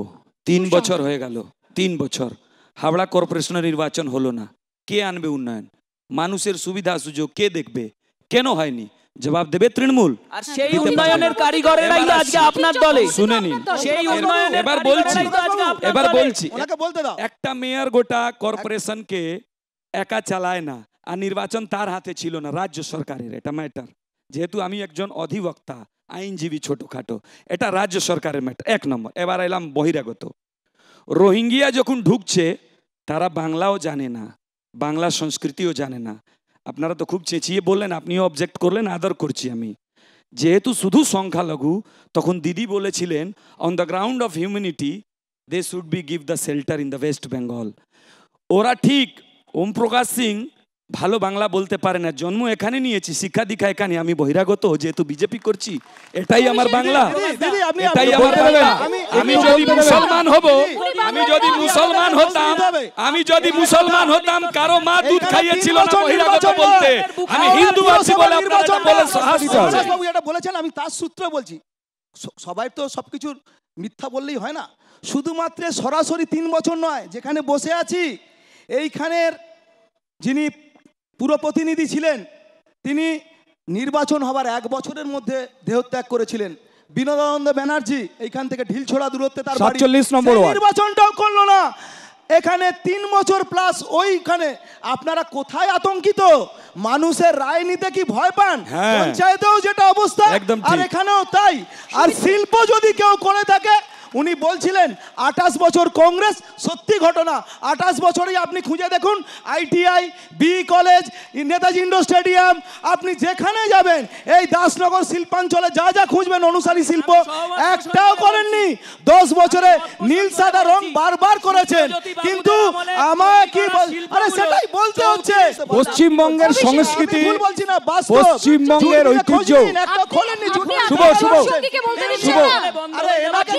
তিন বছর হয়ে গেল তিন বছর হাওড়া কর্পোরেশনের নির্বাচন হলো না কে আনবে উন্নয়ন মানুষের সুবিধা সুযোগ কে দেখবে কেন হয়নি জবাব দেবে তৃণমূল আর হ্যাঁ, সেই উন্নয়নের কারিগরেরাই আজকে আপনার দলে শুনে নিন সেই উন্নয়ন এবার বলছি এবার বলছি একটা মেয়র গোটা কর্পোরেশনকে একা চালায় না আর নির্বাচন তার হাতে ছিল না রাজ্য সরকারের এটা ম্যাটার যেহেতু আমি একজন অধিবক্তা আইনজীবী ছোটখাটো এটা রাজ্য সরকারের ম্যাটার এক নম্বর এবার এলাম বহিরাগত রোহিঙ্গিয়া যখন ঢুকছে তারা বাংলাও জানে না বাংলা সংস্কৃতিও জানে না আপনারা তো খুব চেঁচিয়ে বললেন আপনিও অবজেক্ট করলেন আদর করছি আমি যেহেতু শুধু সংখ্যালঘু তখন দিদি বলেছিলেন on the ground of humanity they should be give the shelter in the West Bengal ওরা ঠিক ওম প্রকাশ সিং ভালো বাংলা বলতে পারে না জন্ম এখানে নিয়েছি শিক্ষা দীক্ষা এখানে আমি বহিরাগত যেহেতু বিজেপি করছি এটাই আমার বাংলা এটাই আমার বাংলা আমি যদি মুসলমান হব আমি যদি মুসলমান হতাম আমি যদি মুসলমান হতাম কারো মা দুধ খাইয়েছিল না বহিরাগত বলতে আমি হিন্দু আছি বলে আপনারা বলে এটা বলেছেন আমি তার সূত্রে বলছি সবাই তো সবকিছুর মিথ্যা বললেই হয় না শুধুমাত্র সরাসরি তিন বছর নয় যেখানে বসে আছি এইখানের যিনি পুরো প্রতিনিধি ছিলেন তিনি নির্বাচন হবার এক বছরের মধ্যে দেহত্যাগ করেছিলেন বিনোদানন্দ ব্যানার্জি এইখান থেকে ঢিল ছোড়া দূরত্বে তার সাতচল্লিশ নম্বর নির্বাচনটাও করলো না এখানে তিন বছর প্লাস ওইখানে আপনারা কোথায় আতঙ্কিত মানুষের রায় নিতে কি ভয় পান হ্যাঁ। পঞ্চায়েতেও যেটা অবস্থা আর এখানেও তাই আর শিল্প যদি কেউ করে থাকে উনি বলছিলেন আঠাশ বছর কংগ্রেস সত্যি ঘটনা আঠাশ বছরেই আপনি খুঁজে দেখুন ITI B college Netaji indoor stadium আপনি যেখানে যাবেন এই দাসনগর শিল্পাঞ্চলে যা যা খুঁজবেন অনুসারী শিল্প একটাও করেননি দশ বছরে নীল সাদা রং বারবার করেছেন কিন্তু আমায় কি আরে সেটাই বলতে হচ্ছে পশ্চিমবঙ্গের সংস্কৃতি পশ্চিমবঙ্গের ঐতিহ্য শুভ শুভ শুভ আরে এনাকে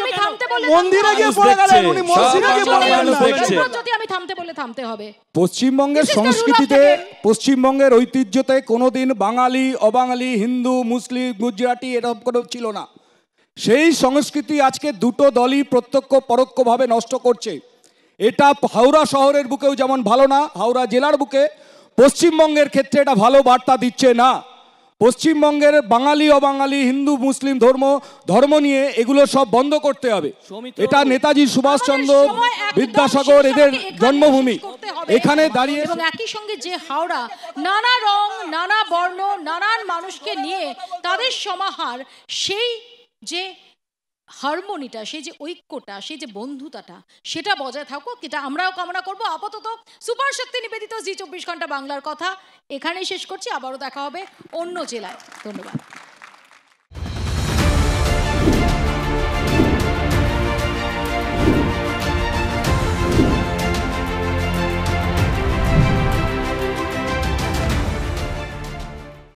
আমি থামতে বলে মন্দিরে গিয়ে পড়ে গেলেন উনি মসজিদে গিয়ে পড়ে গেলেন যদি আমি থামতে বলে থামতে হবে পশ্চিমবঙ্গের সংস্কৃতিতে পশ্চিমবঙ্গের ঐতিহ্যতে কোনোদিন বাঙালি অবাঙালি হিন্দু মুসলিম গুজরাটি এরকম কোনো ছিল না সেই সংস্কৃতি আজকে দুটো দলই প্রত্যক্ষ পরোক্ষভাবে নষ্ট করছে এটা হাওড়া শহরের বুকেও যেমন ভালো না হাওড়া জেলার বুকে পশ্চিমবঙ্গের ক্ষেত্রে এটা ভালো বার্তা দিচ্ছে না পশ্চিমবঙ্গের বাঙালি অবাঙালি হিন্দু মুসলিম ধর্ম ধর্ম নিয়ে এগুলো সব বন্ধ করতে হবে এটা নেতাজি সুভাষচন্দ্র বিদ্যাসাগর এদের জন্মভূমি এখানে দাঁড়িয়ে এবং একই সঙ্গে যে হাওড়া নানা রং নানা বর্ণ নানান মানুষকে নিয়ে তাদের সমাহার সেই যে হারমোনিটা সেই যে ঐক্যটা সেই যে বন্ধুতাটা সেটা বজায় থাকুক এটা আমরাও কামনা করব আপাতত সুপার শক্তি নিবেদিত জি চব্বিশ ঘন্টা বাংলার কথা এখানেই শেষ করছি আবারও দেখা হবে অন্য জেলায় ধন্যবাদ